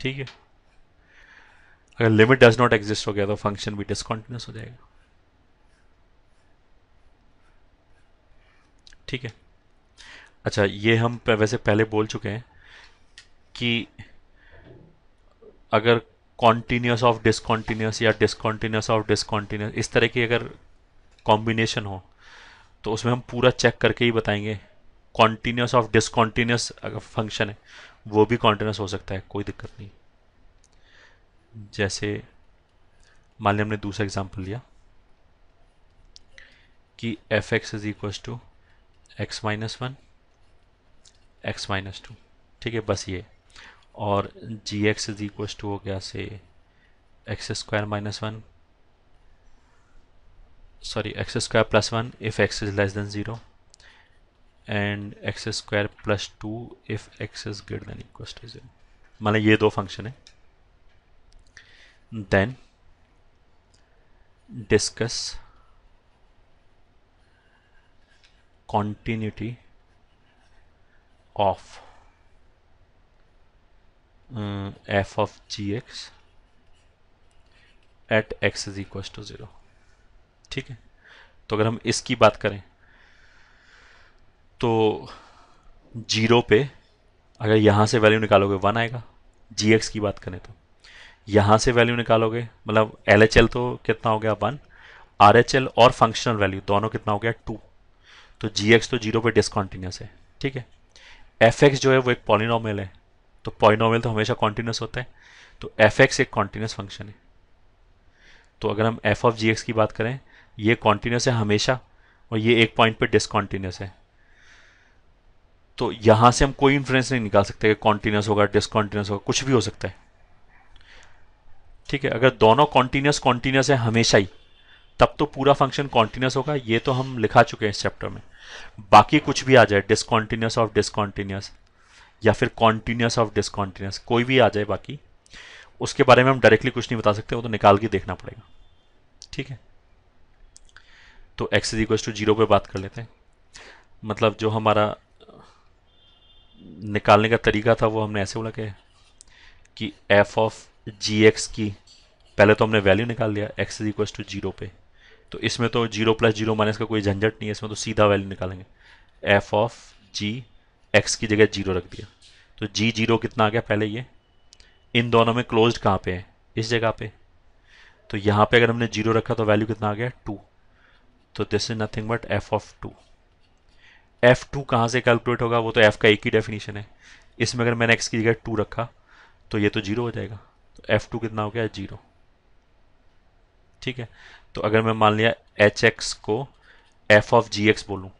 ठीक है अगर लिमिट डज नॉट एग्जिस्ट हो गया तो फंक्शन भी डिसकॉन्टिन्यूस हो जाएगा ठीक है अच्छा ये हम वैसे पहले बोल चुके हैं कि अगर कॉन्टीन्यूस ऑफ डिसकॉन्टीन्यूस या डिसकॉन्टीन्यूस ऑफ डिसकॉन्टीन्यूस इस तरह की अगर कॉम्बिनेशन हो तो उसमें हम पूरा चेक करके ही बताएंगे कॉन्टीन्यूस ऑफ डिसकॉन्टीन्यूस अगर फंक्शन है वो भी कॉन्टिन्यूस हो सकता है कोई दिक्कत नहीं जैसे मान लिया हमने दूसरा एग्जांपल लिया कि F X is equal to X minus one X minus two ठीक है बस ये और G X is equal to हो गया से X square minus one sorry X square plus one if X is less than zero and X square plus two if X is greater than equal to zero माने ये दो function है then discuss continuity of F of G X eight X is equal to zero ठीक है तो अगर हम इसकी बात करें तो जीरो पे अगर यहाँ से वैल्यू निकालोगे वन आएगा जी एक्स की बात करें तो यहाँ से वैल्यू निकालोगे मतलब एल एच एल तो कितना हो गया वन आर एच एल और फंक्शनल वैल्यू दोनों कितना हो गया टू तो जी एक्स तो जीरो पे डिसकॉन्टीन्यूस है ठीक है एफ एक्स जो है वो एक पॉलिनॉमल है तो पॉलिनॉमल तो हमेशा कॉन्टीन्यूस होता है तो एफ एक्स एक कॉन्टीन्यूस फंक्शन है तो अगर हम एफ ऑफ जी एक्स की बात करें ये कॉन्टीन्यूस है हमेशा और ये एक पॉइंट पे डिसकॉन्टीन्यूस है तो यहाँ से हम कोई इन्फ्रेंस नहीं निकाल सकते कॉन्टीन्यूस होगा डिसकॉन्टिन्यूस होगा कुछ भी हो सकता है ठीक है अगर दोनों कॉन्टीन्यूस कॉन्टिन्यूस है हमेशा ही तब तो पूरा फंक्शन कॉन्टीन्यूस होगा ये तो हम लिखा चुके हैं इस चैप्टर में बाकी कुछ भी आ जाए डिसकॉन्टिन्यूस ऑफ डिसकॉन्टिन्यूस या फिर कॉन्टीन्यूस ऑफ डिसकॉन्टिन्यूस कोई भी आ जाए बाकी उसके बारे में हम डायरेक्टली कुछ नहीं बता सकते वो तो निकाल के देखना पड़ेगा ठीक है तो X is equal to zero पर बात कर लेते हैं मतलब जो हमारा निकालने का तरीका था वो हमने ऐसे बोला कि कि एफ ऑफ जी एक्स की पहले तो हमने वैल्यू निकाल लिया X is equal to zero पे तो इसमें तो जीरो प्लस जीरो माइनस का कोई झंझट नहीं है इसमें तो सीधा वैल्यू निकालेंगे एफ ऑफ जी एक्स की जगह जीरो रख दिया तो जी जीरो कितना आ गया पहले ये इन दोनों में क्लोज कहाँ पे है इस जगह पे तो यहाँ पे अगर हमने जीरो रखा तो वैल्यू कितना आ गया टू तो this is nothing but F of two F two कहाँ से कैलकुलेट होगा वो तो एफ़ का एक ही डेफिनेशन है इसमें अगर मैंने एक्स की जगह टू रखा तो ये तो जीरो हो जाएगा तो एफ़ टू कितना हो गया जीरो ठीक है तो अगर मैं मान लिया एच एक्स को एफ ऑफ जी एक्स बोलूँ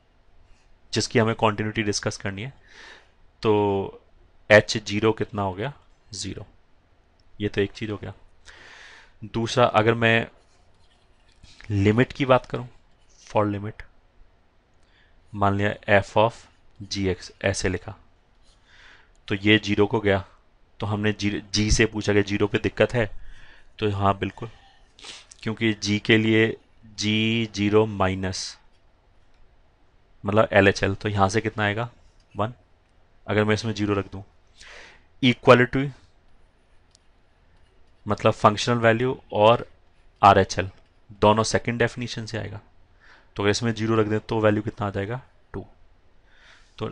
जिसकी हमें कॉन्टीन्यूटी डिस्कस करनी है तो एच जीरो कितना हो गया ज़ीरो ये तो एक चीज़ हो गया दूसरा अगर मैं लिमिट की बात करूँ फॉर लिमिट मान लिया एफ ऑफ जी एक्स ऐसे लिखा तो ये जीरो को गया तो हमने जी जी से पूछा कि जीरो पे दिक्कत है तो हाँ बिल्कुल क्योंकि जी के लिए जी जीरो माइनस मतलब एल एच एल तो यहाँ से कितना आएगा वन अगर मैं इसमें जीरो रख दूँ इक्वालिटी मतलब फंक्शनल वैल्यू और आर एच एल दोनों सेकेंड डेफिनीशन से आएगा तो अगर इसमें जीरो रख दें तो वैल्यू कितना आ जाएगा टू तो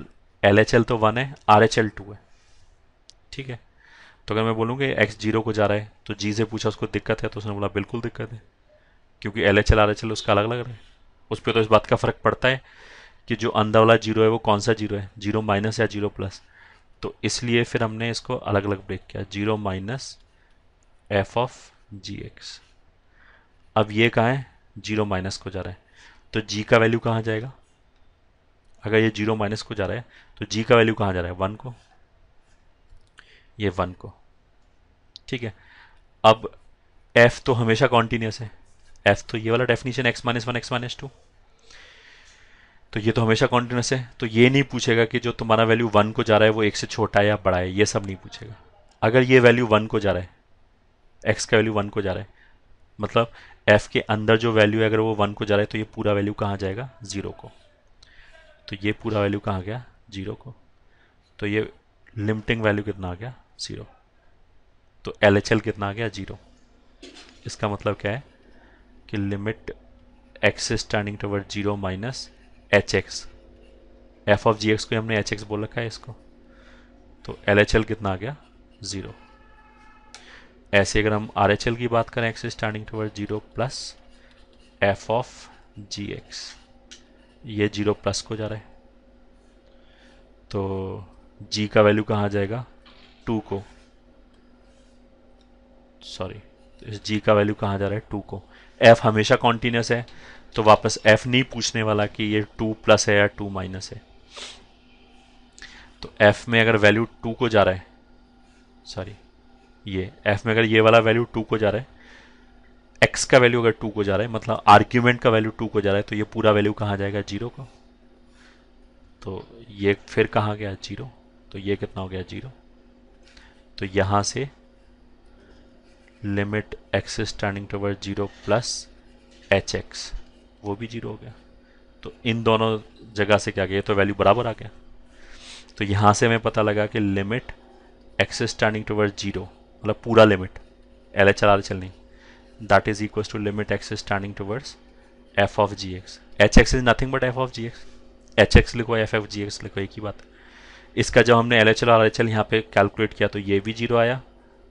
एल एच एल तो वन है आर एच एल टू है ठीक है तो अगर मैं बोलूँगी एक्स जीरो को जा रहा है तो जी से पूछा उसको दिक्कत है तो उसने बोला बिल्कुल दिक्कत है क्योंकि L H L R H L उसका अलग अलग है उस पर तो इस बात का फ़र्क पड़ता है कि जो अंदर वाला जीरो है वो कौन सा जीरो है जीरो माइनस या जीरो प्लस तो इसलिए फिर हमने इसको अलग अलग ब्रेक किया zero minus F of G X अब ये कहाँ है जीरो माइनस को जा रहा है तो जी का वैल्यू कहाँ जाएगा अगर ये जीरो माइनस को जा रहा है तो जी का वैल्यू कहाँ जा रहा है वन को ये वन को ठीक है अब एफ तो हमेशा कॉन्टीन्यूस है एफ तो ये वाला definition X minus one X minus two तो ये तो हमेशा कॉन्टीन्यूस है तो ये नहीं पूछेगा कि जो तुम्हारा वैल्यू वन को जा रहा है वो एक से छोटा है या बड़ा है ये सब नहीं पूछेगा अगर ये वैल्यू वन को जा रहा है एक्स का वैल्यू वन को जा रहा है मतलब एफ़ के अंदर जो वैल्यू है अगर वो वन को जा रहा है तो ये पूरा वैल्यू कहाँ जाएगा ज़ीरो को तो ये पूरा वैल्यू कहाँ गया ज़ीरो को तो ये लिमिटिंग वैल्यू कितना आ गया ज़ीरो तो एल एच एल कितना आ गया ज़ीरो इसका मतलब क्या है कि limit X is tending toward zero minus H X F of G X को हमने एच एक्स बोल रखा है इसको तो एल एच एल कितना आ गया ज़ीरो ऐसे अगर हम आर की बात करें X tending toward zero plus F of G X ये जीरो प्लस को जा रहा है तो जी का वैल्यू कहाँ जाएगा टू को सॉरी इस जी का वैल्यू कहाँ जा रहा है टू को एफ हमेशा कॉन्टीन्यूस है तो वापस एफ नहीं पूछने वाला कि ये टू प्लस है या टू माइनस है तो एफ में अगर वैल्यू टू को जा रहा है सॉरी ये एफ में अगर ये वाला वैल्यू टू को जा रहा है एक्स का वैल्यू अगर टू को जा रहा है मतलब आर्ग्यूमेंट का वैल्यू टू को जा रहा है तो ये पूरा वैल्यू कहाँ जाएगा जीरो को तो ये फिर कहाँ गया जीरो तो ये कितना हो गया जीरो तो यहाँ से limit X tending turning zero plus H X वो भी जीरो हो गया तो इन दोनों जगह से क्या गया तो वैल्यू बराबर आ गया तो यहाँ से हमें पता लगा कि limit X tending turning zero मतलब पूरा limit L H R R चलनी that is equal to limit X is turning towards F of G X H X is nothing but F of G X H X लिखो F F G X लिखो एक ही बात इसका जब हमने L H L R H L यहाँ पे कैलकुलेट किया तो ये भी जीरो आया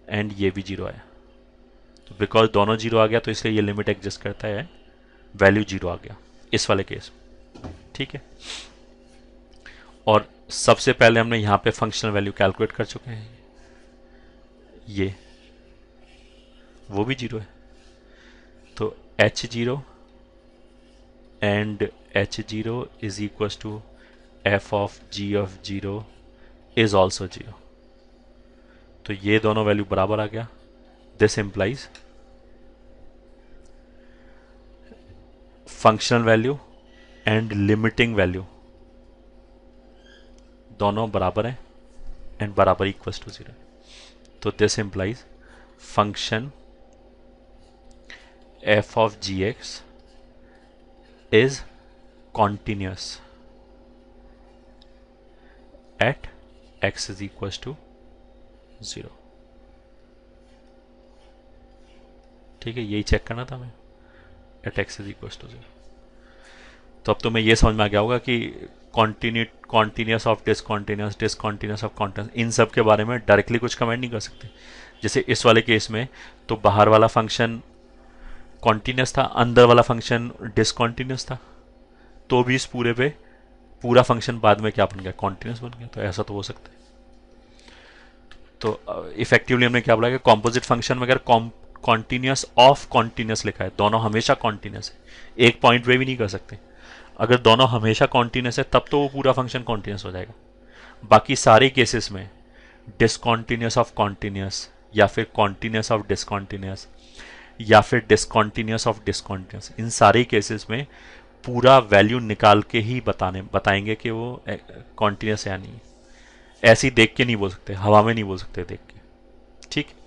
एंड ये भी जीरो आया तो बिकॉज दोनों जीरो आ गया तो इसलिए ये लिमिट एग्जिस्ट करता है वैल्यू जीरो आ गया इस वाले केस ठीक है और सबसे पहले हमने यहाँ पे फंक्शनल वैल्यू कैलकुलेट कर चुके हैं ये वो भी जीरो है तो H zero and H zero is equal to F of G of zero is also zero तो ये दोनों वैल्यू बराबर आ गया this implies functional value and limiting value दोनों बराबर हैं एंड बराबर इक्वस टू जीरो तो this implies function F of G X is continuous at X is equal to zero ठीक है यही चेक करना था हमें at X is equal to zero तो अब तुम्हें ये समझ में आ गया होगा कि continue continuous of discontinuous discontinuous of continuous इन सब के बारे में डायरेक्टली कुछ कमेंट नहीं कर सकते जैसे इस वाले केस में तो बाहर वाला फंक्शन कॉन्टीन्यूस था अंदर वाला फंक्शन डिसकॉन्टीन्यूस था तो भी इस पूरे पे पूरा फंक्शन बाद में क्या बन गया कॉन्टीन्यूस बन गया तो ऐसा तो हो सकता है तो इफेक्टिवली हमने क्या बोला कि कॉम्पोजिट फंक्शन में अगर कॉन्टीन्यूस ऑफ कॉन्टीन्यूस लिखा है दोनों हमेशा कॉन्टीन्यूस है एक पॉइंट पे भी नहीं कर सकते अगर दोनों हमेशा कॉन्टीन्यूस है तब तो वो पूरा फंक्शन कॉन्टीन्यूस हो जाएगा बाकी सारे केसेस में डिसकॉन्टीन्यूस ऑफ कॉन्टीन्यूस या फिर कॉन्टीन्यूस ऑफ डिसकॉन्टीन्यूस या फिर डिसकॉन्टीन्यूस ऑफ डिसकॉन्टीन्यूस इन सारे केसेस में पूरा वैल्यू निकाल के ही बताने बताएंगे कि वो कॉन्टीन्यूस या नहीं ऐसी देख के नहीं बोल सकते हवा में नहीं बोल सकते देख के ठीक है